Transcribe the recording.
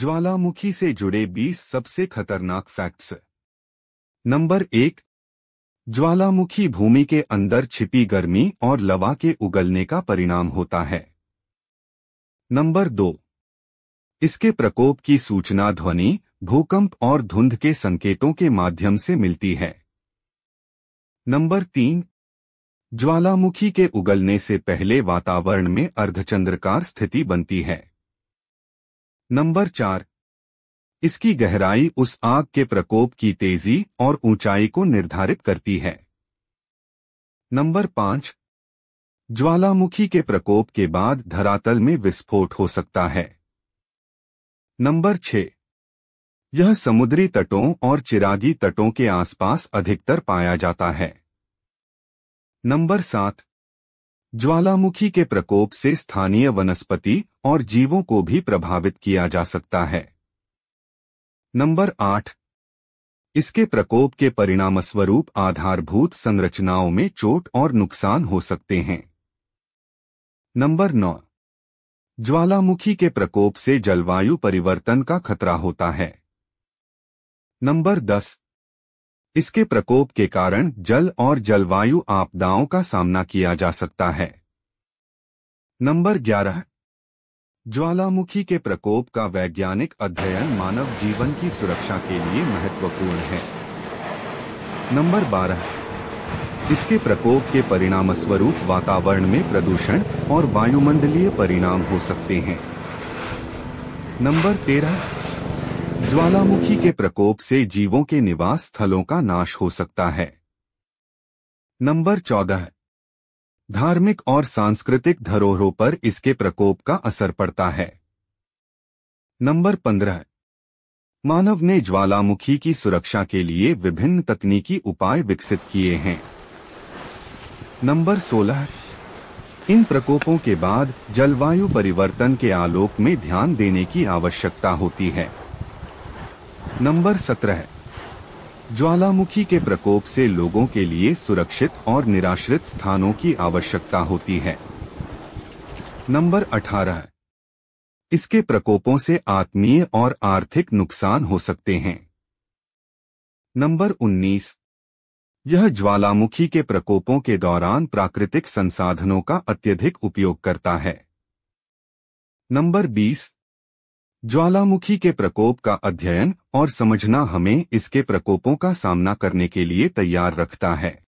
ज्वालामुखी से जुड़े 20 सबसे खतरनाक फैक्ट्स नंबर एक ज्वालामुखी भूमि के अंदर छिपी गर्मी और लवा के उगलने का परिणाम होता है नंबर दो इसके प्रकोप की सूचना ध्वनि भूकंप और धुंध के संकेतों के माध्यम से मिलती है नंबर तीन ज्वालामुखी के उगलने से पहले वातावरण में अर्धचंद्रकार स्थिति बनती है नंबर चार इसकी गहराई उस आग के प्रकोप की तेजी और ऊंचाई को निर्धारित करती है नंबर पांच ज्वालामुखी के प्रकोप के बाद धरातल में विस्फोट हो सकता है नंबर छह यह समुद्री तटों और चिरागी तटों के आसपास अधिकतर पाया जाता है नंबर सात ज्वालामुखी के प्रकोप से स्थानीय वनस्पति और जीवों को भी प्रभावित किया जा सकता है नंबर आठ इसके प्रकोप के परिणामस्वरूप आधारभूत संरचनाओं में चोट और नुकसान हो सकते हैं नंबर नौ ज्वालामुखी के प्रकोप से जलवायु परिवर्तन का खतरा होता है नंबर दस इसके प्रकोप के कारण जल और जलवायु आपदाओं का सामना किया जा सकता है नंबर ग्यारह ज्वालामुखी के प्रकोप का वैज्ञानिक अध्ययन मानव जीवन की सुरक्षा के लिए महत्वपूर्ण है नंबर बारह इसके प्रकोप के परिणाम स्वरूप वातावरण में प्रदूषण और वायुमंडलीय परिणाम हो सकते हैं नंबर तेरह ज्वालामुखी के प्रकोप से जीवों के निवास स्थलों का नाश हो सकता है नंबर चौदह धार्मिक और सांस्कृतिक धरोहरों पर इसके प्रकोप का असर पड़ता है नंबर पंद्रह मानव ने ज्वालामुखी की सुरक्षा के लिए विभिन्न तकनीकी उपाय विकसित किए हैं नंबर सोलह इन प्रकोपों के बाद जलवायु परिवर्तन के आलोक में ध्यान देने की आवश्यकता होती है नंबर सत्रह ज्वालामुखी के प्रकोप से लोगों के लिए सुरक्षित और निराश्रित स्थानों की आवश्यकता होती है नंबर अठारह इसके प्रकोपों से आत्मीय और आर्थिक नुकसान हो सकते हैं नंबर उन्नीस यह ज्वालामुखी के प्रकोपों के दौरान प्राकृतिक संसाधनों का अत्यधिक उपयोग करता है नंबर बीस ज्वालामुखी के प्रकोप का अध्ययन और समझना हमें इसके प्रकोपों का सामना करने के लिए तैयार रखता है